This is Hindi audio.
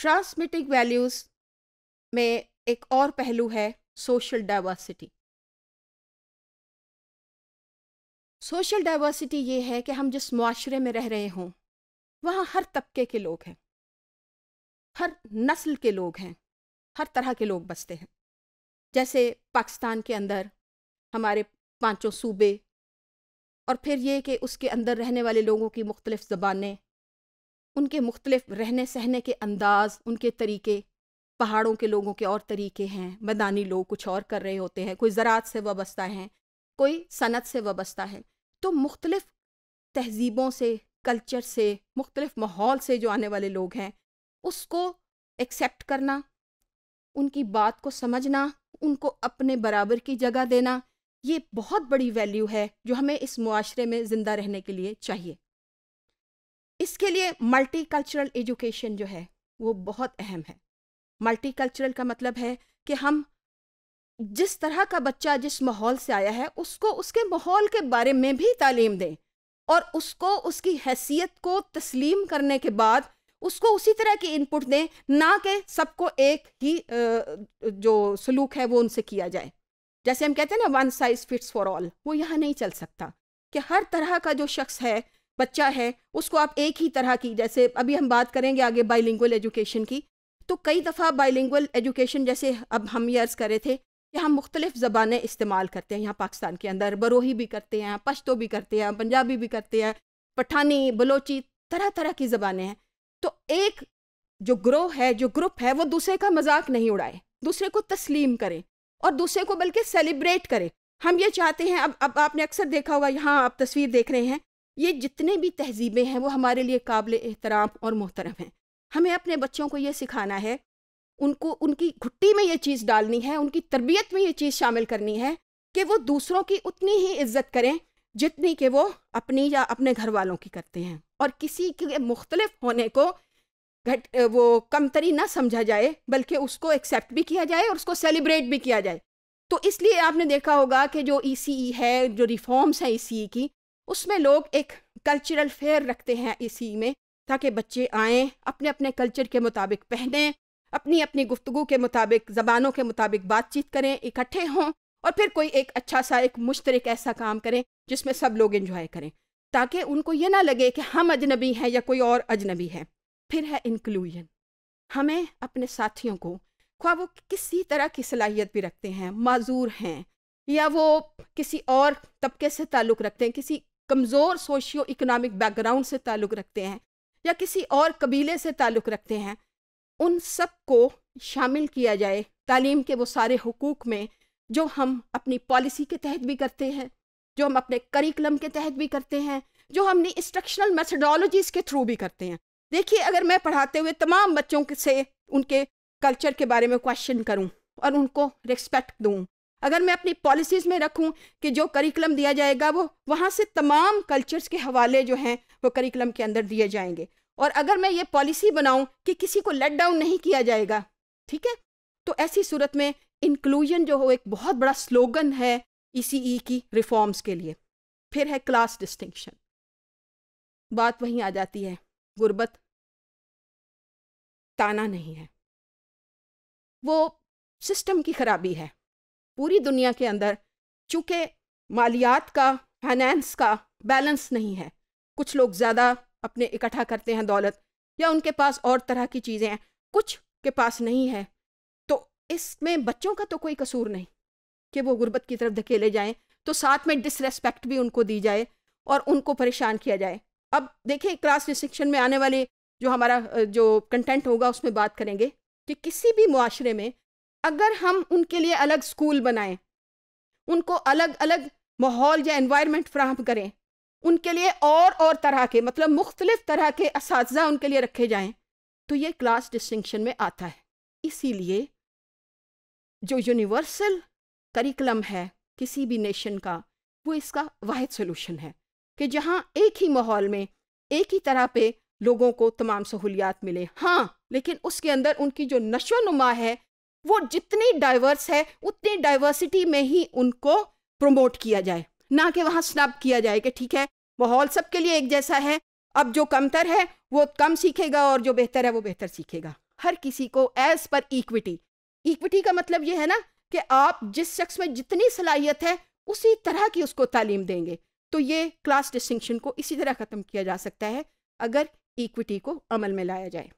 ट्रांसमिटिंग वैल्यूज़ में एक और पहलू है सोशल डाइवर्सिटी सोशल डाइवर्सिटी ये है कि हम जिस माशरे में रह रहे हों वहाँ हर तबके के लोग हैं हर नस्ल के लोग हैं हर तरह के लोग बसते हैं जैसे पाकिस्तान के अंदर हमारे पांचों सूबे और फिर ये कि उसके अंदर रहने वाले लोगों की मुख्तलिफ ज़बानें उनके मुख्तलिफ रहने सहने के अंदाज उनके तरीके पहाड़ों के लोगों के और तरीके हैं मैदानी लोग कुछ और कर रहे होते हैं कोई ज़रात से वाबस्ता हैं कोई सनत से वाबस्ता है तो मुख्तलिफ तहजीबों से कल्चर से मुख्तलिफ माहौल से जो आने वाले लोग हैं उसको एक्सेप्ट करना उनकी बात को समझना उनको अपने बराबर की जगह देना ये बहुत बड़ी वैल्यू है जो हमें इस मुआरे में ज़िंदा रहने के लिए चाहिए इसके लिए मल्टीकल्चरल एजुकेशन जो है वो बहुत अहम है मल्टीकल्चरल का मतलब है कि हम जिस तरह का बच्चा जिस माहौल से आया है उसको उसके माहौल के बारे में भी तालीम दें और उसको उसकी हैसियत को तस्लीम करने के बाद उसको उसी तरह की इनपुट दें ना कि सबको एक ही जो सलूक है वो उनसे किया जाए जैसे हम कहते हैं ना one size fits for all वो यहाँ नहीं चल सकता कि हर तरह का जो शख्स है बच्चा है उसको आप एक ही तरह की जैसे अभी हम बात करेंगे आगे बाइलिंगुअल एजुकेशन की तो कई दफ़ा बाइलिंगुअल एजुकेशन जैसे अब हम ये अर्ज़ कर रहे थे कि हम मुख्तलिफ ज़बानें इस्तेमाल करते हैं यहाँ पाकिस्तान के अंदर बरोही भी करते हैं पश्तो भी करते हैं पंजाबी भी करते हैं पठानी बलोची तरह तरह की ज़बानें हैं तो एक जो ग्रोह है जो ग्रुप है वो दूसरे का मजाक नहीं उड़ाए दूसरे को तस्लीम करें और दूसरे को बल्कि सेलिब्रेट करें हम ये चाहते हैं अब अब आपने अक्सर देखा होगा यहाँ आप तस्वीर देख रहे हैं ये जितने भी तहजीबें हैं वो हमारे लिए काबिल एहतराम और मोहतरम हैं हमें अपने बच्चों को ये सिखाना है उनको उनकी घुट्टी में ये चीज़ डालनी है उनकी तरबियत में ये चीज़ शामिल करनी है कि वो दूसरों की उतनी ही इज्जत करें जितनी कि वो अपनी या अपने घर वालों की करते हैं और किसी के मुख्तलिफ होने को घट वो कमतरी ना समझा जाए बल्कि उसको एक्सेप्ट भी किया जाए और उसको सेलिब्रेट भी किया जाए तो इसलिए आपने देखा होगा कि जो ई है जो रिफॉर्म्स हैं ई की उसमें लोग एक कल्चरल फेयर रखते हैं इसी में ताकि बच्चे आएँ अपने अपने कल्चर के मुताबिक पहने अपनी अपनी गुफ्तु के मुताबिक ज़बानों के मुताबिक बातचीत करें इकट्ठे हों और फिर कोई एक अच्छा सा एक मुश्तरक ऐसा काम करें जिसमें सब लोग इन्जॉय करें ताकि उनको ये ना लगे कि हम अजनबी हैं या कोई और अजनबी है फिर है इंक्लूजन हमें अपने साथियों को ख्वा वो किसी तरह की सलाहियत भी रखते हैं माजूर हैं या वो किसी और तबके से ताल्लुक़ रखते हैं किसी कमज़ोर सोशियो इकोनॉमिक बैकग्राउंड से ताल्लुक़ रखते हैं या किसी और कबीले से ताल्लुक़ रखते हैं उन सब को शामिल किया जाए तालीम के वो सारे हकूक़ में जो हम अपनी पॉलिसी के तहत भी करते हैं जो हम अपने करिकुलम के तहत भी करते हैं जो हमने इंस्ट्रक्शनल मैथडोलॉजीज़ के थ्रू भी करते हैं देखिए अगर मैं पढ़ाते हुए तमाम बच्चों से उनके कल्चर के बारे में क्वेश्चन करूं और उनको रिस्पेक्ट दूं अगर मैं अपनी पॉलिसीज़ में रखूं कि जो करिकुलम दिया जाएगा वो वहाँ से तमाम कल्चर्स के हवाले जो हैं वो करिकुलम के अंदर दिए जाएंगे और अगर मैं ये पॉलिसी बनाऊं कि किसी को लेट डाउन नहीं किया जाएगा ठीक है तो ऐसी सूरत में इंक्लूजन जो हो एक बहुत बड़ा स्लोगन है ई e e की रिफॉर्म्स के लिए फिर है क्लास डिस्टिंक्शन बात वहीं आ जाती है गुर्बत ताना नहीं है वो सिस्टम की खराबी है पूरी दुनिया के अंदर चूँकि मालियात का फाइनेंस का बैलेंस नहीं है कुछ लोग ज़्यादा अपने इकट्ठा करते हैं दौलत या उनके पास और तरह की चीज़ें हैं कुछ के पास नहीं है तो इसमें बच्चों का तो कोई कसूर नहीं कि वो गुर्बत की तरफ धकेले जाएं तो साथ में डिसरेस्पेक्ट भी उनको दी जाए और उनको परेशान किया जाए अब देखें क्लास रिस्ट्रिक्शन में आने वाले जो हमारा जो कंटेंट होगा उसमें बात करेंगे कि किसी भी माशरे में अगर हम उनके लिए अलग स्कूल बनाएं उनको अलग अलग माहौल या एनवायरनमेंट फ्राहम करें उनके लिए और और तरह के मतलब मुख्तलिफ तरह के इस उनके लिए रखे जाएं तो ये क्लास डिस्टिंक्शन में आता है इसीलिए जो यूनिवर्सल करिकुलम है किसी भी नेशन का वो इसका वाद सोलूशन है कि जहाँ एक ही माहौल में एक ही तरह पे लोगों को तमाम सहूलियात मिले हाँ लेकिन उसके अंदर उनकी जो नशो नुमा है वो जितनी डाइवर्स है उतनी डाइवर्सिटी में ही उनको प्रमोट किया जाए ना कि वहाँ स्नब किया जाए कि ठीक है माहौल सबके लिए एक जैसा है अब जो कमतर है वो कम सीखेगा और जो बेहतर है वो बेहतर सीखेगा हर किसी को एज पर इक्विटी इक्विटी का मतलब ये है ना कि आप जिस शख्स में जितनी सलाहियत है उसी तरह की उसको तालीम देंगे तो ये क्लास डिस्टिंक्शन को इसी तरह ख़त्म किया जा सकता है अगर इक्विटी को अमल में लाया जाए